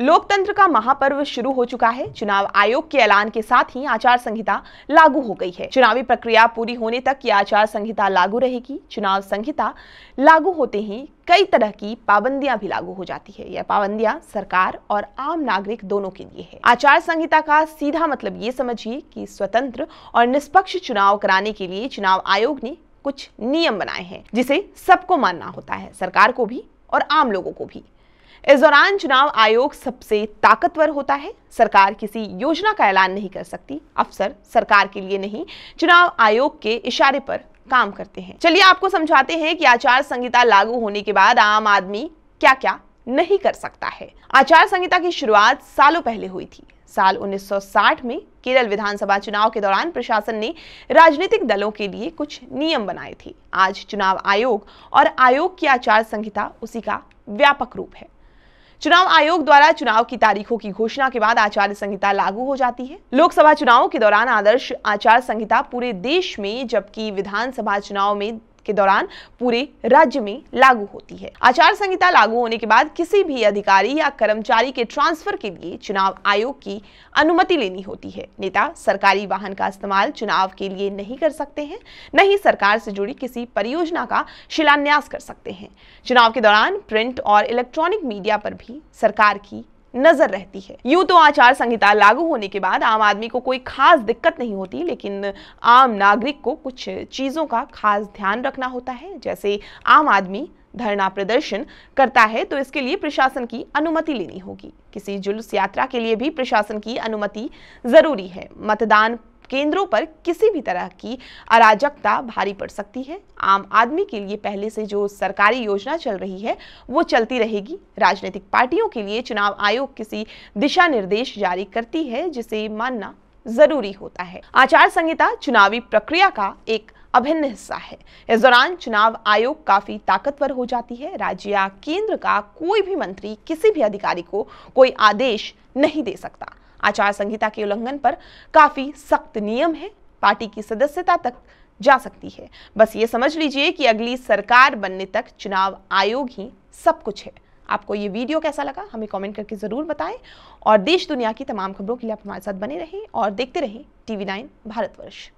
लोकतंत्र का महापर्व शुरू हो चुका है चुनाव आयोग के ऐलान के साथ ही आचार संहिता लागू हो गई है चुनावी प्रक्रिया पूरी होने तक की आचार संहिता लागू रहेगी चुनाव संहिता लागू होते ही कई तरह की पाबंदियां भी लागू हो जाती है यह पाबंदियां सरकार और आम नागरिक दोनों के लिए है आचार संहिता का सीधा मतलब ये समझिए कि स्वतंत्र और निष्पक्ष चुनाव कराने के लिए चुनाव आयोग ने कुछ नियम बनाए हैं जिसे सबको मानना होता है सरकार को भी और आम लोगों को भी इस दौरान चुनाव आयोग सबसे ताकतवर होता है सरकार किसी योजना का ऐलान नहीं कर सकती अफसर सरकार के लिए नहीं चुनाव आयोग के इशारे पर काम करते हैं चलिए आपको समझाते हैं कि आचार संहिता लागू होने के बाद आम आदमी क्या क्या नहीं कर सकता है आचार संहिता की शुरुआत सालों पहले हुई थी साल 1960 में केरल विधानसभा चुनाव के दौरान प्रशासन ने राजनीतिक दलों के लिए कुछ नियम बनाए थे आज चुनाव आयोग और आयोग की आचार संहिता उसी का व्यापक रूप है चुनाव आयोग द्वारा चुनाव की तारीखों की घोषणा के बाद आचार संहिता लागू हो जाती है लोकसभा चुनाव के दौरान आदर्श आचार संहिता पूरे देश में जबकि विधानसभा चुनाव में के दौरान पूरे राज्य में लागू होती है आचार संहिता लागू होने के बाद किसी भी अधिकारी या कर्मचारी के ट्रांसफर के लिए चुनाव आयोग की अनुमति लेनी होती है नेता सरकारी वाहन का इस्तेमाल चुनाव के लिए नहीं कर सकते हैं न ही सरकार से जुड़ी किसी परियोजना का शिलान्यास कर सकते हैं चुनाव के दौरान प्रिंट और इलेक्ट्रॉनिक मीडिया पर भी सरकार की नजर रहती है यूं तो आचार संहिता लागू होने के बाद आम आदमी को कोई खास दिक्कत नहीं होती लेकिन आम नागरिक को कुछ चीजों का खास ध्यान रखना होता है जैसे आम आदमी धरना प्रदर्शन करता है तो इसके लिए प्रशासन की अनुमति लेनी होगी किसी जुलूस यात्रा के लिए भी प्रशासन की अनुमति जरूरी है मतदान केंद्रों पर किसी भी तरह की अराजकता भारी पड़ सकती है आम आदमी के लिए पहले से जो सरकारी योजना चल रही है वो चलती रहेगी राजनीतिक पार्टियों के लिए चुनाव आयोग किसी दिशा निर्देश जारी करती है जिसे मानना जरूरी होता है आचार संहिता चुनावी प्रक्रिया का एक अभिन्न हिस्सा है इस दौरान चुनाव आयोग काफी ताकतवर हो जाती है राज्य या केंद्र का कोई भी मंत्री किसी भी अधिकारी को कोई आदेश नहीं दे सकता आचार संहिता के उल्लंघन पर काफी सख्त नियम है पार्टी की सदस्यता तक जा सकती है बस ये समझ लीजिए कि अगली सरकार बनने तक चुनाव आयोग ही सब कुछ है आपको ये वीडियो कैसा लगा हमें कमेंट करके ज़रूर बताएं और देश दुनिया की तमाम खबरों के लिए आप हमारे साथ बने रहें और देखते रहें टीवी नाइन भारतवर्ष